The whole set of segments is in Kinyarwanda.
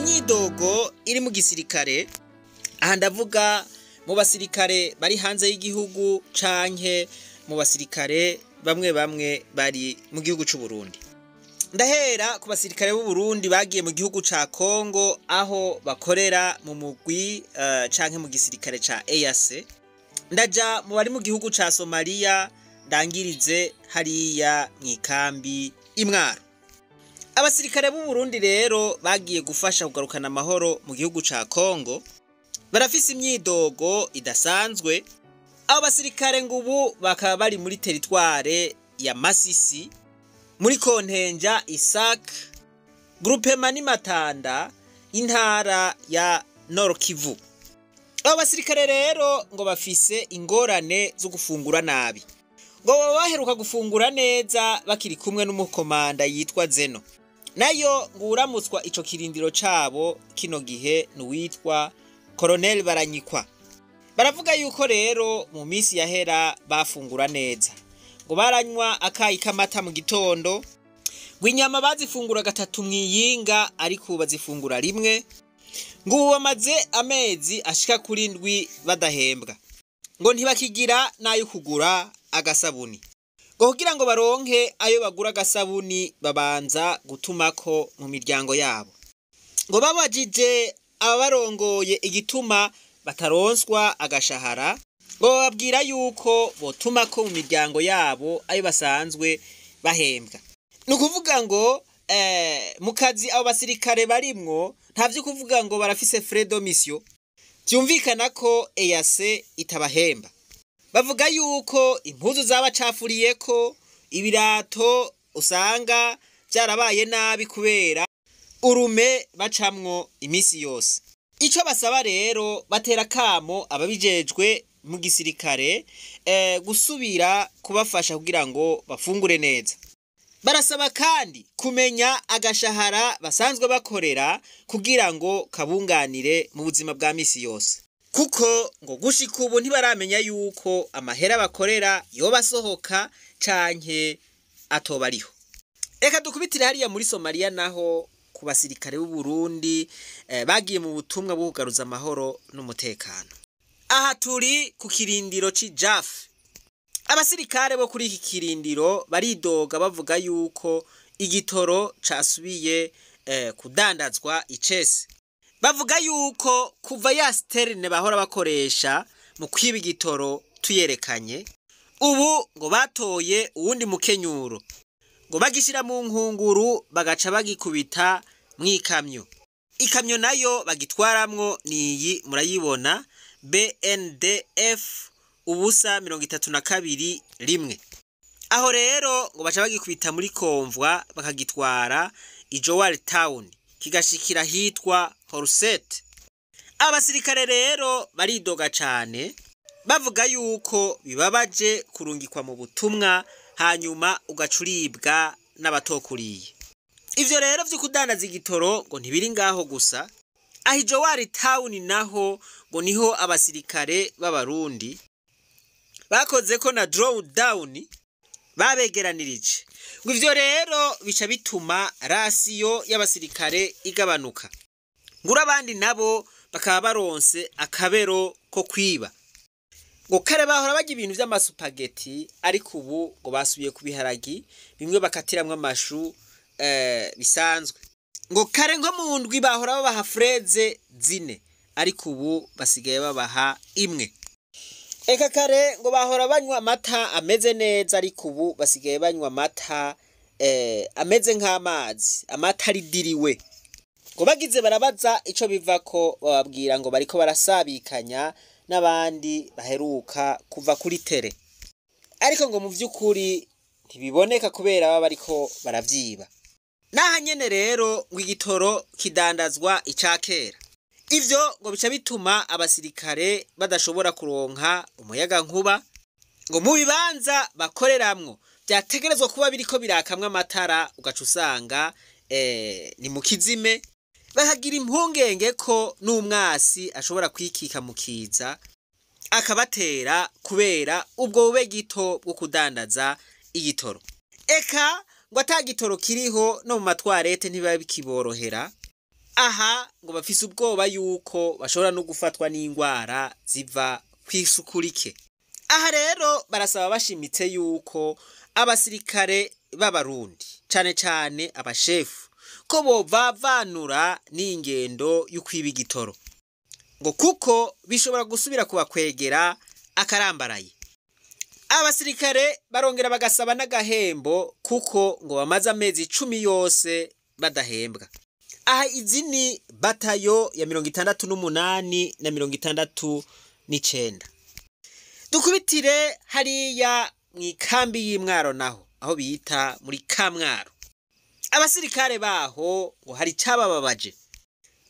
imyidogo iri mu gisirikare aha ndavuga mu basirikare bari hanze y'igihugu canke mu basirikare bamwe bamwe bari mu gihugu cy'u Burundi ndahera ku basirikare b'u Burundi bagiye mu gihugu ca Congo aho bakorera mu mugwi eh, canke mu gisirikare ca EAC ndaja mu bari mu gihugu ca Somalia ndangirize hariya mu ikambi imwaro abasirikare b'u Burundi rero bagiye gufasha kugarukana amahoro mu gihugu cya kongo barafise imyidogo idasanzwe abo basirikare ngo ubu bakaba bari muri teritware ya masisi muri kontenja Isaac gurupe mani matanda intara ya Norkivu abo basirikare rero ngo bafise ingorane zo gufungura nabi ngo baba baheruka gufungura neza bakiri kumwe n'umukomanda yitwa zeno nayo nguramutswa icyo kirindiro cyabo kino gihe ni uwitwa koroneri baranyikwa baravuga yuko rero mu minsi yahera bafungura neza ngo baranywa akayi k'amata mu gitondo ngo inyama bazifungura gatatu mu iyinga ariko bazifungura rimwe ngo ubu bamaze amezi ashika kuri ndwi badahembwa ngo ntibakigira n'ayo kugura agasabuni kugira ngo baronke ayo bagura agasabuni babanza gutuma ko mu miryango yabo ngo babajije ababarongoye igituma bataronswa agashahara ngo babwira yuko botuma ko mu miryango yabo ayo basanzwe bahembwa ni ukuvuga ngo eh, mu kazi abo basirikare barimwo nta byo kuvuga ngo barafise fure domisiyo byumvikana ko eyase itabahemba bavuga yuko impuzu zabacafuriye ko ibirato usanga byarabaye nabi kubera urume bacamwo iminsi yose icyo basaba rero batera kamo ababijejwe mu gisirikare eh, gusubira kubafasha kugira ngo bafungure neza barasaba kandi kumenya agashahara basanzwe bakorera kugira ngo kabunganire mu buzima bwa minsi yose kuko ngo gushika ubu ntibaramenya yuko amahera bakorera yoba asohoka canke atoba ariho reka dukubitire hariya muri somaliya naho ku basirikare b'u Burundi eh, bagiye mu butumwa bwo kugaruza amahoro n'umutekano aha turi ku kirindiro cy'ijafu abasirikare bo kuri iki kirindiro baridoga bavuga yuko igitoro cyasubiye eh, kudandazwa icese bavuga yuko kuva ya siterine bahora bakoresha mu kwiba igitoro tuyerekanye ubu ngo batoye uwundi mukenyuro ngo bagishyira mu nkunguru bagaca bagikubita mu ikamyo ikamyo nayo bagitwaramwo niyi murayibona bndf ubusa mirongo itatu na kabiri rimwe aho rero ngo baca bagikubita muri komvwa bakagitwara ijowari tawuni kigashikira hitwa horusete abasirikare rero baridoga cyane bavuga yuko bibabaje kurungikwa mu butumwa hanyuma ugacuribwa n'abatokuriye ibyo rero byo kudandaza igitoro ngo ntibiri ngaho gusa aho ijowari tawuni naho ngo niho abasirikare b'abarundi bakoze ko na dorowudawuni babegeranirije ngo ibyo rero bica bituma rasiyo y'abasirikare igabanuka ngura abandi nabo bakaba baronse akabero ko kwiba ngo kare bahora barya ibintu vy'amasupageti ariko ubu ngo basubiye ku biharagi bimwe bakatiramwo amashu eh, bisanzwe ngo kare nko mu ndwi bahora babaha fureze zine ariko ubu basigaye babaha imwe eka kare ngo bahora banywa amata ameze neza ariko ubu basigaye banywa amata eh, ameze nk'amazi amata aridiriwe ngo bagize barabaza icyo biva ko bababwira ngo bariko barasabikanya n'abandi baheruka kuva kuri tere ariko ngo mu by'ukuri ntibiboneka kubera baba bariko barabyiba n'aha nyine rero ngo igitoro kidandazwa icya kera ibyo ngo bica bituma abasirikare badashobora kuronka nkuba ngo mu bibanza bakoreramwo byategerezwa kuba biriko birakamwa amatara ugaca usanga eh, ni mu kizime bakagira impungenge ko n'umwasi ashobora kwikika mu kiza akabatera kubera ubwo bube gito bwo kudandaza igitoro eka ngo ata kiriho no mu matwarete ntibiba bikiborohera aha ngo bafise ubwoba yuko bashobora no gufatwa n'indwara ziva ku isuku rike aha rero barasaba bashimitse yuko abasirikare b'abarundi cyane cyane abashefu ko bobavanura n'ingendo yo kwiba igitoro ngo kuko bishobora gusubira kubakwegera akarambaraye abasirikare barongera bagasaba n'agahembo kuko ngo bamaze amezi icumi yose badahembwa aha izi ni batayo ya mirongo itandatu n'umunani na mirongo itandatu n'icyenda dukubitire hariya mu ikambi y'imwaro naho aho bita muri kamwaro abasirikare baho ngo hari icyabababaje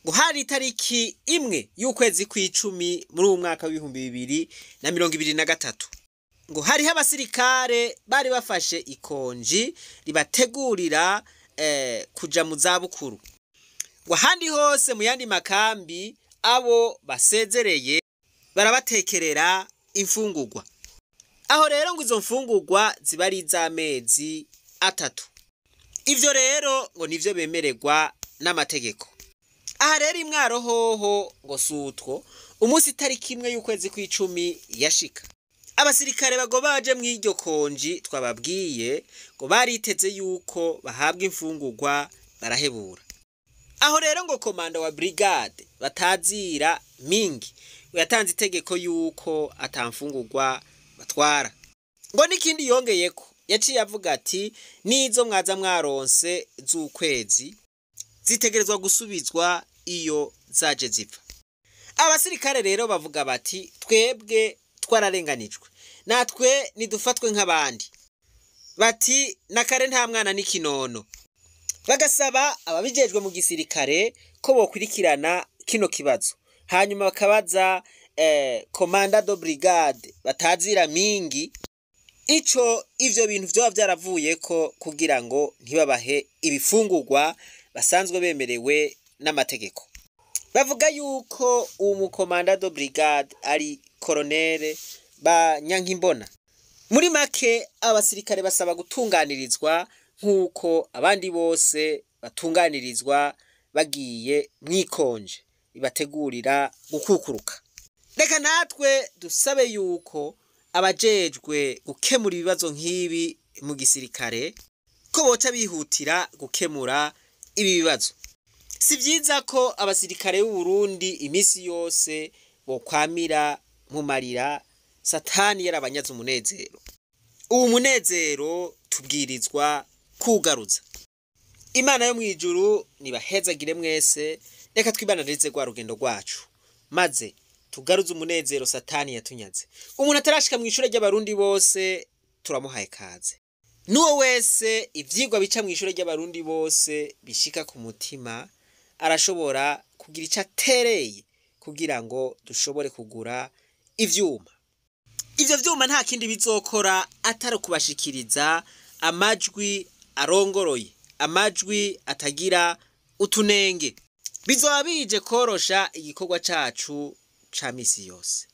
ngo hari itariki imwe y'ukwezi kw'icumi muri uwo mwaka w'ibihumbi bibiri na mirongo ibiri na gatatu ngo hariho abasirikare bari bafashe ikonji ribategurira eh, kujya mu zabukuru ahandi hose mu yandi makambi abo basezereye barabatekerera imfungugwa aho rero ngo izo mfungugwa ziba ari iz'amezi atatu ibyo rero ngo nibyo bemererwa n'amategeko aha rero imwaro hoho ngo si utwo umunsi itariki imwe y'ukwezi kw'icumi yashika abasirikare bago baje mu iryo konji twababwiye ngo bariteze yuko bahabwa imfungugwa barahebura aho rero ngo komanda wa Brigade batazira mingi yatanze itegeko y'uko atamfungurwa batwara ngo n'ikindi yongeye ko yaciye avuga ati n'izo mwaza mwaronse z'ukwezi zitegerezwa gusubizwa iyo zaje zipfa abasirikare rero bavuga bati twebwe twararenganijwe natwe ntidufatwe nk'abandi bati na kare nta mwana n'ikinono bagasaba ababijejwe mu gisirikare ko bakurikirana kino kibazo hanyuma bakabaza komanda eh, do brigade batazira mingi icyo ibyo bintu byaba byaravuye ko kugira ngo ntibabahe ibifungurwa basanzwe bemerewe n'amategeko bavuga yuko uwo mukomanda do brigade ari koronere ba nyankimbona muri make abasirikare basaba gutunganirizwa nk'uko abandi bose batunganirizwa bagiye mwikonje ibategurira gukukuruka reka natwe dusabe yuko abajejwe gukemura ibibazo nk'ibi mu gisirikare ko boca bihutira gukemura ibi bibazo si byiza ko abasirikare b'uburundi iminsi yose bokwamira mu marira satani yarabanyaze umunezero uwo munezero tubwirizwa kugarutsa imana yo mu ijuru ntibahezagire mwese reka twibanarize rwa rugendo rwacu maze tugaruze umunezero satani yatunyaze umuntu atarashika mu ishuri ry'abarundi bose turamuhaye kaze n'uwo wese ibyigwa bica mu ishuri ry'abarundi bose bishika ku mutima arashobora kugira icyo atereye kugira ngo dushobore kugura ibyuma ibyo byuma nta kindi bizokora atari ukubashikiriza amajwi arongoroye amajwi atagira utunenge bizaba bije korosha igikorwa cacu ca misi yose